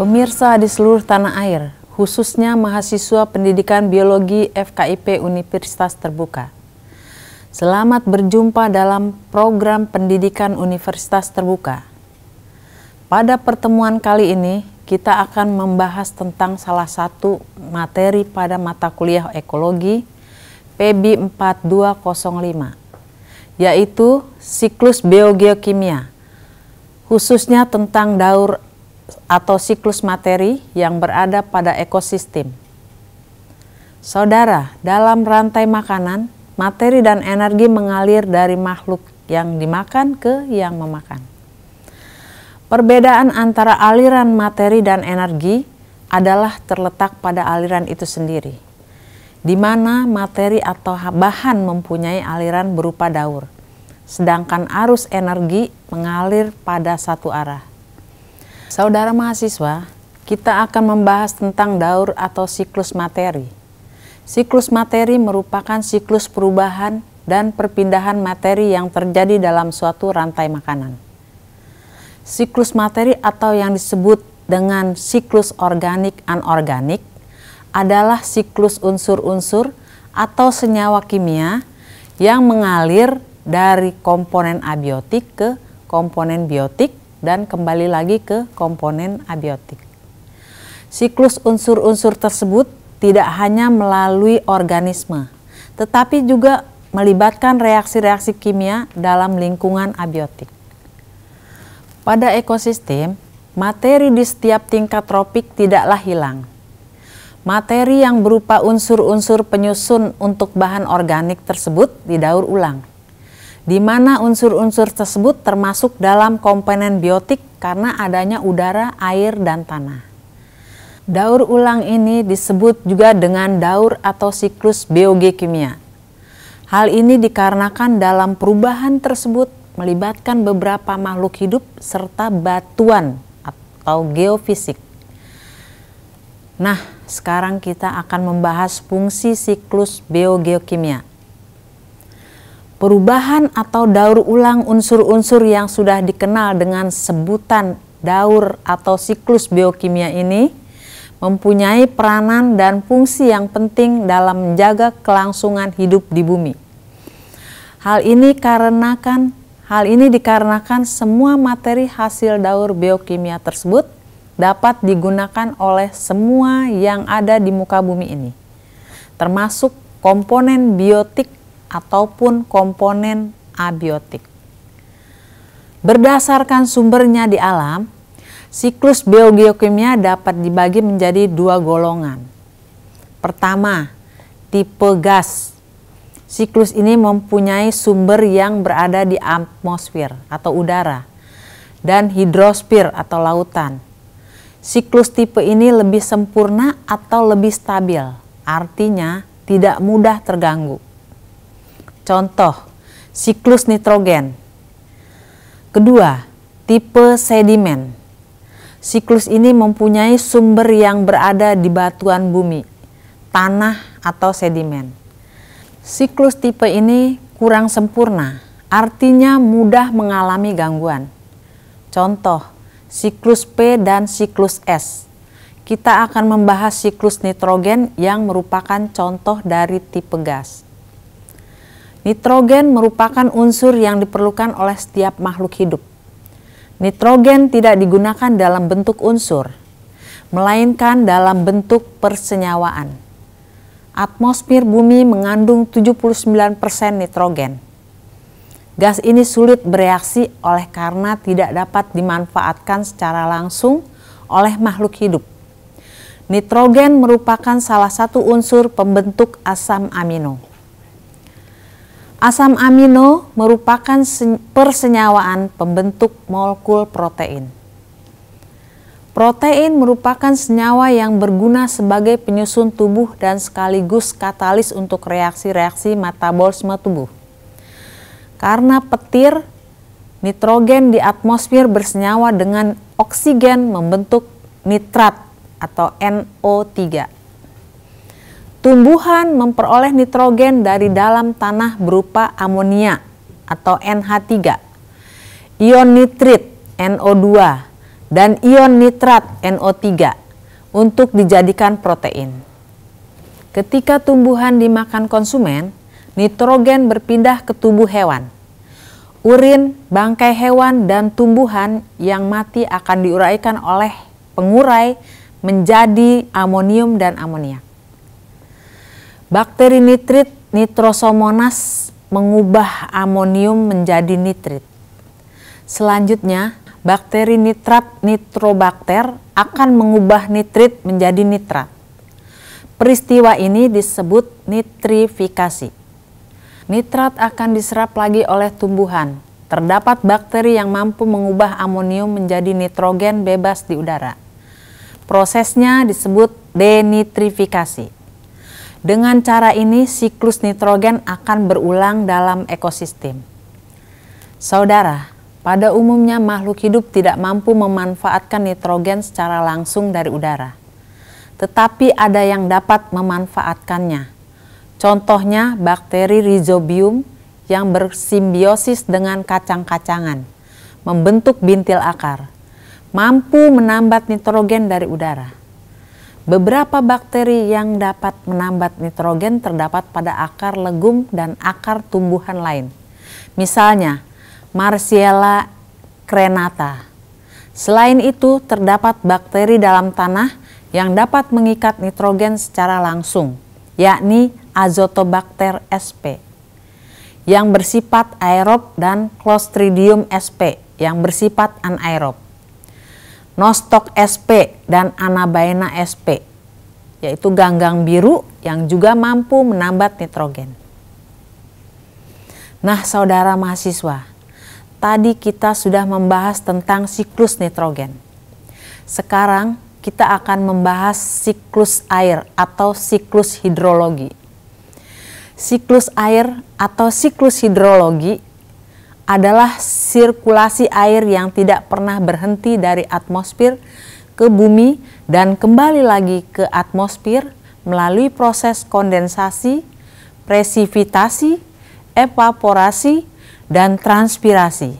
Pemirsa di seluruh tanah air, khususnya mahasiswa pendidikan biologi FKIP Universitas Terbuka. Selamat berjumpa dalam program pendidikan Universitas Terbuka. Pada pertemuan kali ini, kita akan membahas tentang salah satu materi pada mata kuliah ekologi PB 4205, yaitu siklus biogeokimia, khususnya tentang daur atau siklus materi yang berada pada ekosistem. Saudara, dalam rantai makanan, materi dan energi mengalir dari makhluk yang dimakan ke yang memakan. Perbedaan antara aliran materi dan energi adalah terletak pada aliran itu sendiri, di mana materi atau bahan mempunyai aliran berupa daur, sedangkan arus energi mengalir pada satu arah. Saudara mahasiswa, kita akan membahas tentang daur atau siklus materi. Siklus materi merupakan siklus perubahan dan perpindahan materi yang terjadi dalam suatu rantai makanan. Siklus materi atau yang disebut dengan siklus organik anorganik adalah siklus unsur-unsur atau senyawa kimia yang mengalir dari komponen abiotik ke komponen biotik dan kembali lagi ke komponen abiotik. Siklus unsur-unsur tersebut tidak hanya melalui organisme, tetapi juga melibatkan reaksi-reaksi kimia dalam lingkungan abiotik. Pada ekosistem, materi di setiap tingkat tropik tidaklah hilang. Materi yang berupa unsur-unsur penyusun untuk bahan organik tersebut didaur ulang di mana unsur-unsur tersebut termasuk dalam komponen biotik karena adanya udara, air, dan tanah. Daur ulang ini disebut juga dengan daur atau siklus biogeokimia. Hal ini dikarenakan dalam perubahan tersebut melibatkan beberapa makhluk hidup serta batuan atau geofisik. Nah, sekarang kita akan membahas fungsi siklus biogeokimia perubahan atau daur ulang unsur-unsur yang sudah dikenal dengan sebutan daur atau siklus biokimia ini mempunyai peranan dan fungsi yang penting dalam menjaga kelangsungan hidup di bumi. Hal ini karenakan hal ini dikarenakan semua materi hasil daur biokimia tersebut dapat digunakan oleh semua yang ada di muka bumi ini, termasuk komponen biotik ataupun komponen abiotik. Berdasarkan sumbernya di alam, siklus biogeokimia dapat dibagi menjadi dua golongan. Pertama, tipe gas. Siklus ini mempunyai sumber yang berada di atmosfer atau udara dan hidrosfer atau lautan. Siklus tipe ini lebih sempurna atau lebih stabil, artinya tidak mudah terganggu. Contoh, siklus nitrogen. Kedua, tipe sedimen. Siklus ini mempunyai sumber yang berada di batuan bumi, tanah atau sedimen. Siklus tipe ini kurang sempurna, artinya mudah mengalami gangguan. Contoh, siklus P dan siklus S. Kita akan membahas siklus nitrogen yang merupakan contoh dari tipe gas. Nitrogen merupakan unsur yang diperlukan oleh setiap makhluk hidup. Nitrogen tidak digunakan dalam bentuk unsur, melainkan dalam bentuk persenyawaan. Atmosfer bumi mengandung 79% nitrogen. Gas ini sulit bereaksi oleh karena tidak dapat dimanfaatkan secara langsung oleh makhluk hidup. Nitrogen merupakan salah satu unsur pembentuk asam amino. Asam amino merupakan persenyawaan pembentuk molekul protein. Protein merupakan senyawa yang berguna sebagai penyusun tubuh dan sekaligus katalis untuk reaksi-reaksi metabolisme tubuh. Karena petir, nitrogen di atmosfer bersenyawa dengan oksigen membentuk nitrat atau NO3 Tumbuhan memperoleh nitrogen dari dalam tanah berupa amonia atau NH3, ion nitrit NO2, dan ion nitrat NO3 untuk dijadikan protein. Ketika tumbuhan dimakan konsumen, nitrogen berpindah ke tubuh hewan. Urin, bangkai hewan, dan tumbuhan yang mati akan diuraikan oleh pengurai menjadi amonium dan amoniak. Bakteri nitrit nitrosomonas mengubah amonium menjadi nitrit. Selanjutnya, bakteri nitrat nitrobakter akan mengubah nitrit menjadi nitrat. Peristiwa ini disebut nitrifikasi. Nitrat akan diserap lagi oleh tumbuhan. Terdapat bakteri yang mampu mengubah amonium menjadi nitrogen bebas di udara. Prosesnya disebut denitrifikasi. Dengan cara ini, siklus nitrogen akan berulang dalam ekosistem. Saudara, pada umumnya makhluk hidup tidak mampu memanfaatkan nitrogen secara langsung dari udara. Tetapi ada yang dapat memanfaatkannya. Contohnya bakteri Rhizobium yang bersimbiosis dengan kacang-kacangan, membentuk bintil akar, mampu menambat nitrogen dari udara. Beberapa bakteri yang dapat menambat nitrogen terdapat pada akar legum dan akar tumbuhan lain. Misalnya, Marsiella crenata. Selain itu, terdapat bakteri dalam tanah yang dapat mengikat nitrogen secara langsung, yakni Azotobacter sp yang bersifat aerob dan Clostridium sp yang bersifat anaerob. Nostok SP dan Anabaena SP, yaitu ganggang biru yang juga mampu menambat nitrogen. Nah saudara mahasiswa, tadi kita sudah membahas tentang siklus nitrogen. Sekarang kita akan membahas siklus air atau siklus hidrologi. Siklus air atau siklus hidrologi adalah sirkulasi air yang tidak pernah berhenti dari atmosfer ke bumi dan kembali lagi ke atmosfer melalui proses kondensasi, presivitasi, evaporasi, dan transpirasi.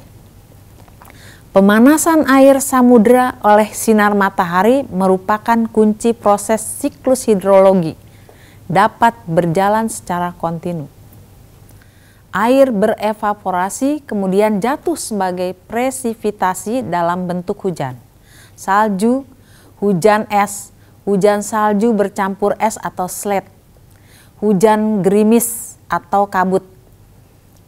Pemanasan air samudera oleh sinar matahari merupakan kunci proses siklus hidrologi dapat berjalan secara kontinu air berevaporasi kemudian jatuh sebagai presipitasi dalam bentuk hujan. Salju, hujan es, hujan salju bercampur es atau slet, hujan gerimis atau kabut.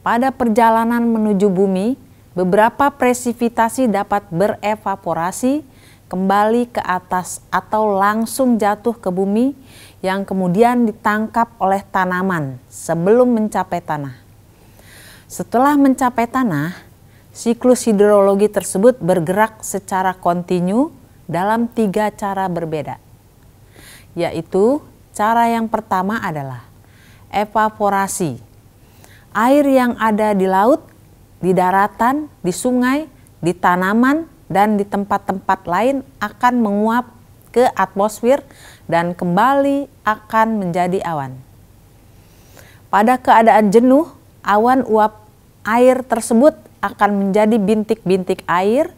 Pada perjalanan menuju bumi, beberapa presipitasi dapat berevaporasi kembali ke atas atau langsung jatuh ke bumi yang kemudian ditangkap oleh tanaman sebelum mencapai tanah. Setelah mencapai tanah, siklus hidrologi tersebut bergerak secara kontinu dalam tiga cara berbeda. Yaitu cara yang pertama adalah evaporasi. Air yang ada di laut, di daratan, di sungai, di tanaman, dan di tempat-tempat lain akan menguap ke atmosfer dan kembali akan menjadi awan. Pada keadaan jenuh, awan uap air tersebut akan menjadi bintik-bintik air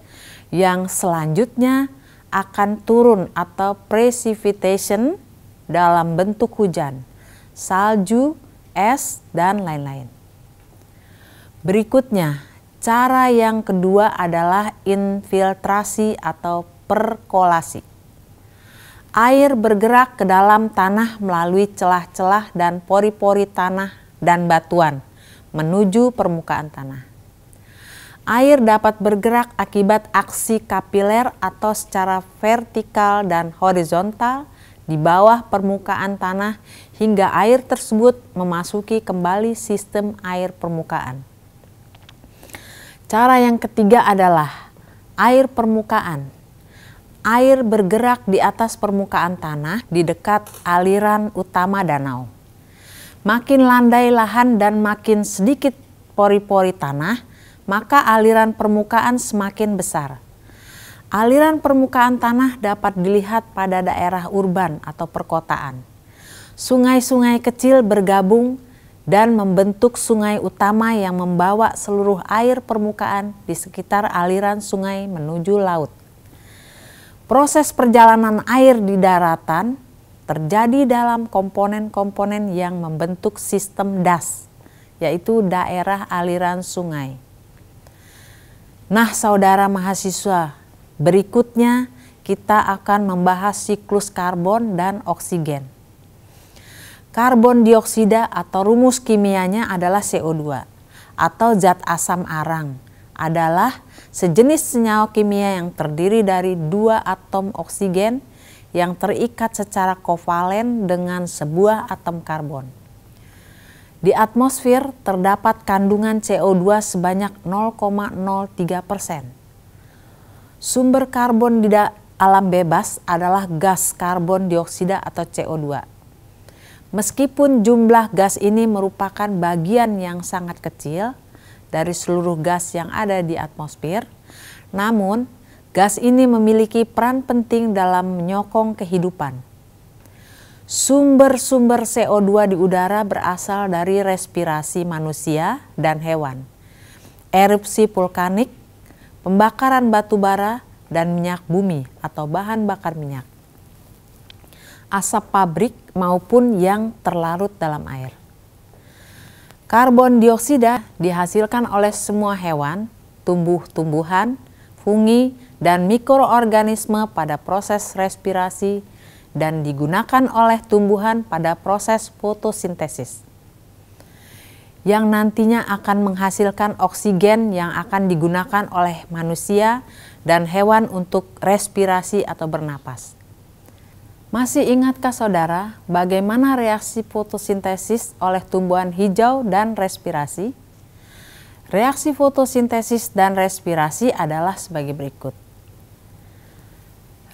yang selanjutnya akan turun atau precipitation dalam bentuk hujan, salju, es, dan lain-lain. Berikutnya, cara yang kedua adalah infiltrasi atau perkolasi. Air bergerak ke dalam tanah melalui celah-celah dan pori-pori tanah dan batuan menuju permukaan tanah. Air dapat bergerak akibat aksi kapiler atau secara vertikal dan horizontal di bawah permukaan tanah hingga air tersebut memasuki kembali sistem air permukaan. Cara yang ketiga adalah air permukaan. Air bergerak di atas permukaan tanah di dekat aliran utama danau. Makin landai lahan dan makin sedikit pori-pori tanah, maka aliran permukaan semakin besar. Aliran permukaan tanah dapat dilihat pada daerah urban atau perkotaan. Sungai-sungai kecil bergabung dan membentuk sungai utama yang membawa seluruh air permukaan di sekitar aliran sungai menuju laut. Proses perjalanan air di daratan terjadi dalam komponen-komponen yang membentuk sistem das, yaitu daerah aliran sungai. Nah, saudara mahasiswa, berikutnya kita akan membahas siklus karbon dan oksigen. Karbon dioksida atau rumus kimianya adalah CO2 atau zat asam arang adalah sejenis senyawa kimia yang terdiri dari dua atom oksigen yang terikat secara kovalen dengan sebuah atom karbon. Di atmosfer terdapat kandungan CO2 sebanyak 0,03 persen. Sumber karbon di alam bebas adalah gas karbon dioksida atau CO2. Meskipun jumlah gas ini merupakan bagian yang sangat kecil dari seluruh gas yang ada di atmosfer, namun gas ini memiliki peran penting dalam menyokong kehidupan. Sumber-sumber CO2 di udara berasal dari respirasi manusia dan hewan, erupsi vulkanik, pembakaran batu bara, dan minyak bumi atau bahan bakar minyak. Asap pabrik maupun yang terlarut dalam air. Karbon dioksida dihasilkan oleh semua hewan, tumbuh-tumbuhan, fungi, dan mikroorganisme pada proses respirasi dan digunakan oleh tumbuhan pada proses fotosintesis yang nantinya akan menghasilkan oksigen yang akan digunakan oleh manusia dan hewan untuk respirasi atau bernapas. Masih ingatkah saudara bagaimana reaksi fotosintesis oleh tumbuhan hijau dan respirasi? Reaksi fotosintesis dan respirasi adalah sebagai berikut.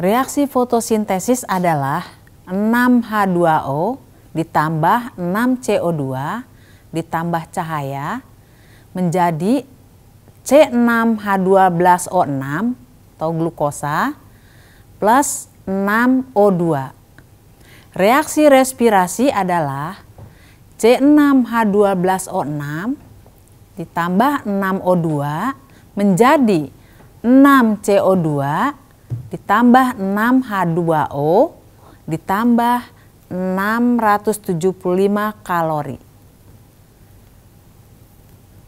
Reaksi fotosintesis adalah 6H2O ditambah 6CO2 ditambah cahaya menjadi C6H12O6 atau glukosa plus 6O2. Reaksi respirasi adalah C6H12O6 ditambah 6O2 menjadi 6CO2 ditambah 6H2O ditambah 675 kalori.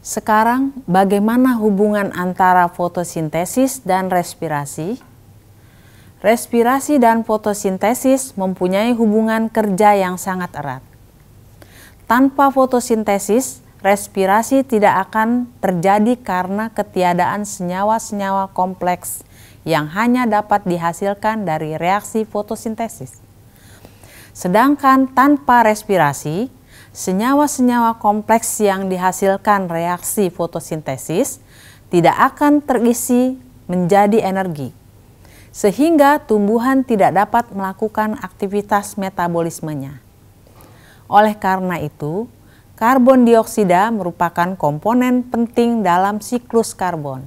Sekarang bagaimana hubungan antara fotosintesis dan respirasi? Respirasi dan fotosintesis mempunyai hubungan kerja yang sangat erat. Tanpa fotosintesis, respirasi tidak akan terjadi karena ketiadaan senyawa-senyawa kompleks yang hanya dapat dihasilkan dari reaksi fotosintesis. Sedangkan tanpa respirasi, senyawa-senyawa kompleks yang dihasilkan reaksi fotosintesis tidak akan terisi menjadi energi. Sehingga tumbuhan tidak dapat melakukan aktivitas metabolismenya. Oleh karena itu, Karbon dioksida merupakan komponen penting dalam siklus karbon.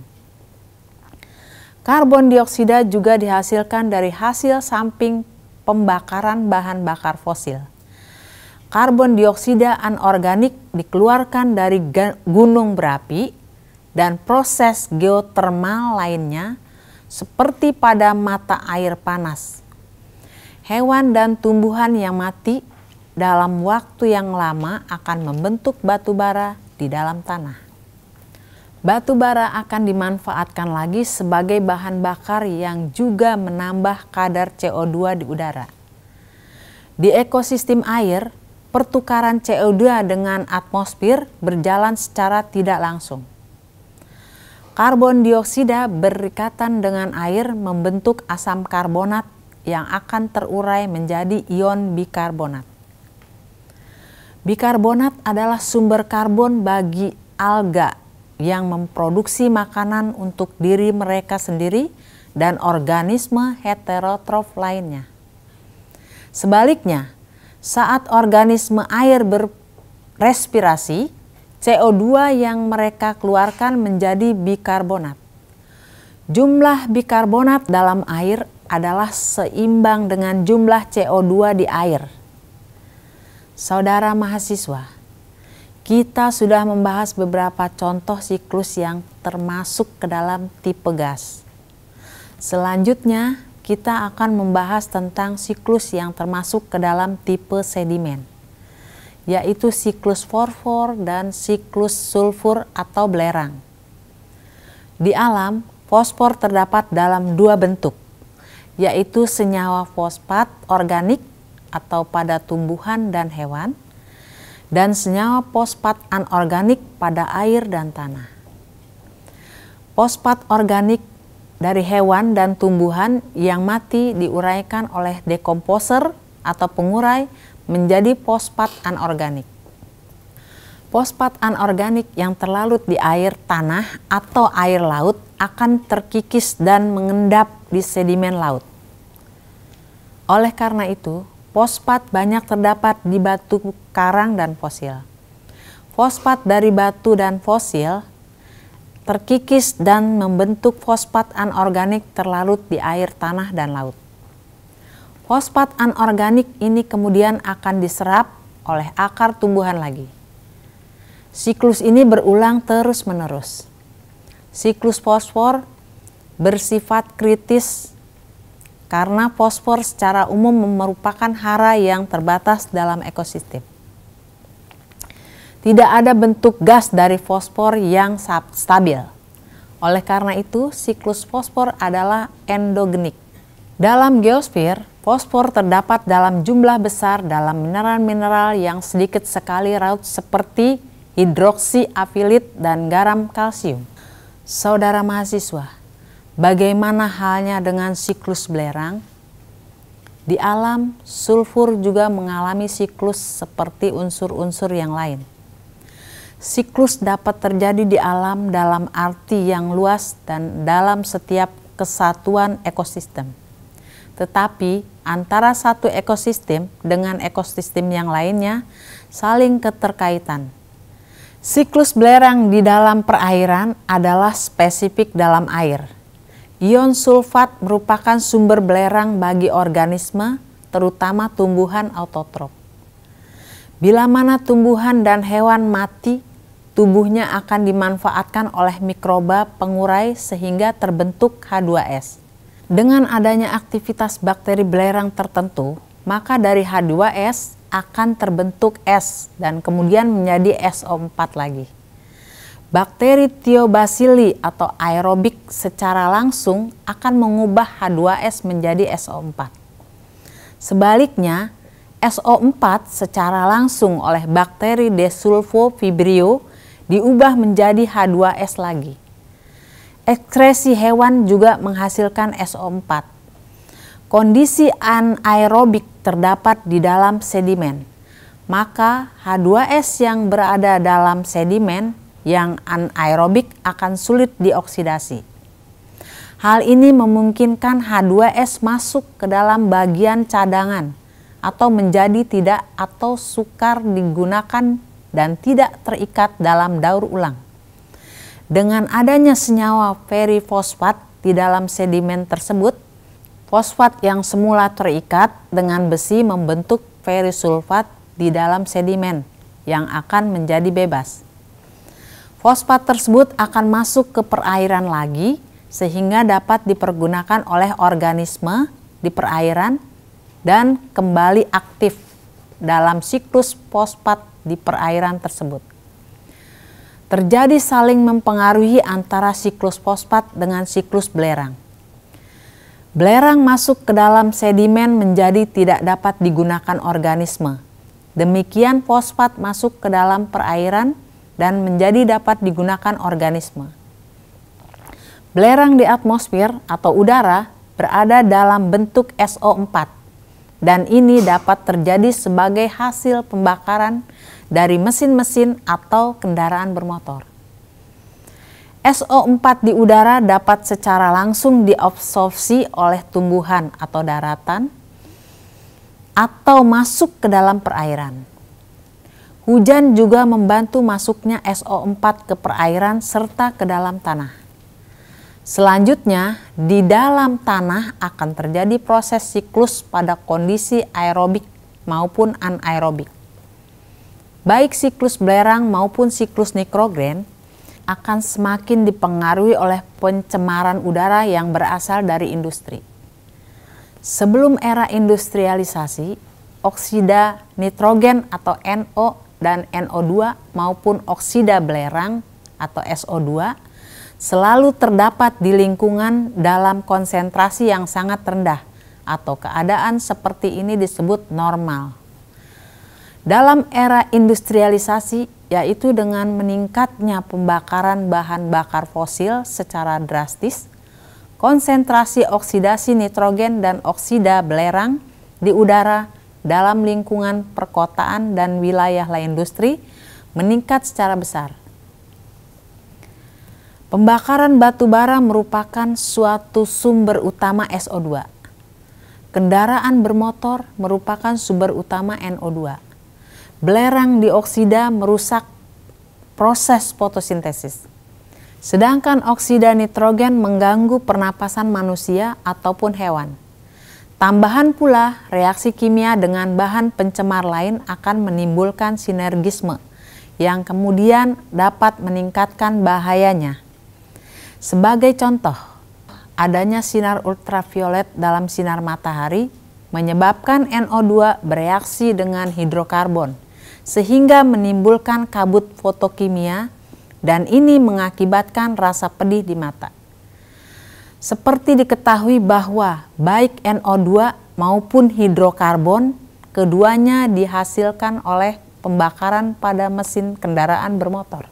Karbon dioksida juga dihasilkan dari hasil samping pembakaran bahan bakar fosil. Karbon dioksida anorganik dikeluarkan dari gunung berapi dan proses geotermal lainnya seperti pada mata air panas. Hewan dan tumbuhan yang mati dalam waktu yang lama akan membentuk batu bara di dalam tanah. Batu bara akan dimanfaatkan lagi sebagai bahan bakar yang juga menambah kadar CO2 di udara. Di ekosistem air, pertukaran CO2 dengan atmosfer berjalan secara tidak langsung. Karbon dioksida berikatan dengan air membentuk asam karbonat yang akan terurai menjadi ion bikarbonat. Bikarbonat adalah sumber karbon bagi alga yang memproduksi makanan untuk diri mereka sendiri dan organisme heterotrof lainnya. Sebaliknya, saat organisme air berrespirasi, CO2 yang mereka keluarkan menjadi bikarbonat. Jumlah bikarbonat dalam air adalah seimbang dengan jumlah CO2 di air. Saudara mahasiswa, kita sudah membahas beberapa contoh siklus yang termasuk ke dalam tipe gas. Selanjutnya, kita akan membahas tentang siklus yang termasuk ke dalam tipe sedimen, yaitu siklus forfor dan siklus sulfur atau belerang. Di alam, fosfor terdapat dalam dua bentuk, yaitu senyawa fosfat organik atau pada tumbuhan dan hewan, dan senyawa fosfat anorganik pada air dan tanah. Fosfat organik dari hewan dan tumbuhan yang mati diuraikan oleh dekomposer atau pengurai menjadi fosfat anorganik. Fosfat anorganik yang terlalu di air tanah atau air laut akan terkikis dan mengendap di sedimen laut. Oleh karena itu, Fosfat banyak terdapat di batu karang dan fosil. Fosfat dari batu dan fosil terkikis dan membentuk fosfat anorganik terlarut di air, tanah, dan laut. Fosfat anorganik ini kemudian akan diserap oleh akar tumbuhan lagi. Siklus ini berulang terus-menerus. Siklus fosfor bersifat kritis karena fosfor secara umum merupakan hara yang terbatas dalam ekosistem. Tidak ada bentuk gas dari fosfor yang stabil. Oleh karena itu, siklus fosfor adalah endogenik. Dalam geosfer, fosfor terdapat dalam jumlah besar dalam mineral-mineral yang sedikit sekali raut seperti hidroksi afilit dan garam kalsium. Saudara mahasiswa, Bagaimana halnya dengan siklus belerang? Di alam, sulfur juga mengalami siklus seperti unsur-unsur yang lain. Siklus dapat terjadi di alam dalam arti yang luas dan dalam setiap kesatuan ekosistem. Tetapi antara satu ekosistem dengan ekosistem yang lainnya saling keterkaitan. Siklus belerang di dalam perairan adalah spesifik dalam air Ion sulfat merupakan sumber belerang bagi organisme, terutama tumbuhan autotrop. Bila mana tumbuhan dan hewan mati, tubuhnya akan dimanfaatkan oleh mikroba pengurai sehingga terbentuk H2S. Dengan adanya aktivitas bakteri belerang tertentu, maka dari H2S akan terbentuk S dan kemudian menjadi SO4 lagi. Bakteri Thiobacilli atau aerobik secara langsung akan mengubah H2S menjadi SO4. Sebaliknya, SO4 secara langsung oleh bakteri desulfovibrio diubah menjadi H2S lagi. Ekskresi hewan juga menghasilkan SO4. Kondisi anaerobik terdapat di dalam sedimen. Maka H2S yang berada dalam sedimen yang anaerobik akan sulit dioksidasi. Hal ini memungkinkan H2S masuk ke dalam bagian cadangan atau menjadi tidak atau sukar digunakan dan tidak terikat dalam daur ulang. Dengan adanya senyawa ferifosfat di dalam sedimen tersebut, fosfat yang semula terikat dengan besi membentuk ferisulfat di dalam sedimen yang akan menjadi bebas. Fosfat tersebut akan masuk ke perairan lagi sehingga dapat dipergunakan oleh organisme di perairan dan kembali aktif dalam siklus fosfat di perairan tersebut. Terjadi saling mempengaruhi antara siklus fosfat dengan siklus belerang. Belerang masuk ke dalam sedimen menjadi tidak dapat digunakan organisme. Demikian fosfat masuk ke dalam perairan dan menjadi dapat digunakan organisme. Belerang di atmosfer atau udara berada dalam bentuk SO4 dan ini dapat terjadi sebagai hasil pembakaran dari mesin-mesin atau kendaraan bermotor. SO4 di udara dapat secara langsung diabsorpsi oleh tumbuhan atau daratan atau masuk ke dalam perairan. Hujan juga membantu masuknya SO4 ke perairan serta ke dalam tanah. Selanjutnya, di dalam tanah akan terjadi proses siklus pada kondisi aerobik maupun anaerobik. Baik siklus belerang maupun siklus nitrogen akan semakin dipengaruhi oleh pencemaran udara yang berasal dari industri. Sebelum era industrialisasi, oksida nitrogen atau NO dan NO2 maupun oksida belerang atau SO2 selalu terdapat di lingkungan dalam konsentrasi yang sangat rendah atau keadaan seperti ini disebut normal. Dalam era industrialisasi yaitu dengan meningkatnya pembakaran bahan bakar fosil secara drastis, konsentrasi oksidasi nitrogen dan oksida belerang di udara dalam lingkungan perkotaan dan wilayah lain industri meningkat secara besar. Pembakaran batu bara merupakan suatu sumber utama SO2. Kendaraan bermotor merupakan sumber utama NO2. Belerang dioksida merusak proses fotosintesis. Sedangkan oksida nitrogen mengganggu pernapasan manusia ataupun hewan. Tambahan pula, reaksi kimia dengan bahan pencemar lain akan menimbulkan sinergisme yang kemudian dapat meningkatkan bahayanya. Sebagai contoh, adanya sinar ultraviolet dalam sinar matahari menyebabkan NO2 bereaksi dengan hidrokarbon sehingga menimbulkan kabut fotokimia dan ini mengakibatkan rasa pedih di mata. Seperti diketahui bahwa baik NO2 maupun hidrokarbon keduanya dihasilkan oleh pembakaran pada mesin kendaraan bermotor.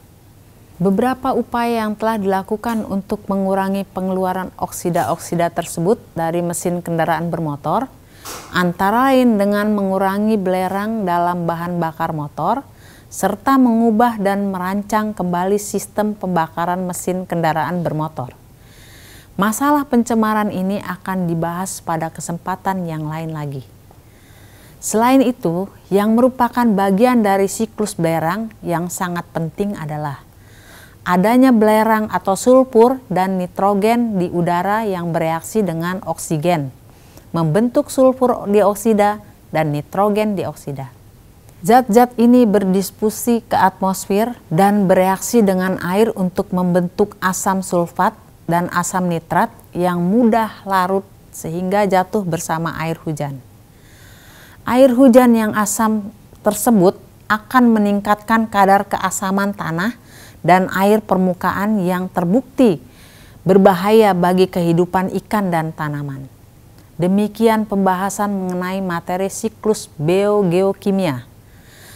Beberapa upaya yang telah dilakukan untuk mengurangi pengeluaran oksida-oksida tersebut dari mesin kendaraan bermotor, antara lain dengan mengurangi belerang dalam bahan bakar motor, serta mengubah dan merancang kembali sistem pembakaran mesin kendaraan bermotor. Masalah pencemaran ini akan dibahas pada kesempatan yang lain lagi. Selain itu, yang merupakan bagian dari siklus belerang yang sangat penting adalah adanya belerang atau sulfur dan nitrogen di udara yang bereaksi dengan oksigen, membentuk sulfur dioksida dan nitrogen dioksida. Zat-zat ini berdiskusi ke atmosfer dan bereaksi dengan air untuk membentuk asam sulfat dan asam nitrat yang mudah larut sehingga jatuh bersama air hujan. Air hujan yang asam tersebut akan meningkatkan kadar keasaman tanah dan air permukaan yang terbukti berbahaya bagi kehidupan ikan dan tanaman. Demikian pembahasan mengenai materi siklus biogeokimia.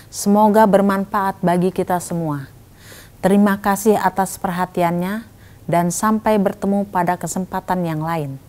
Semoga bermanfaat bagi kita semua. Terima kasih atas perhatiannya dan sampai bertemu pada kesempatan yang lain.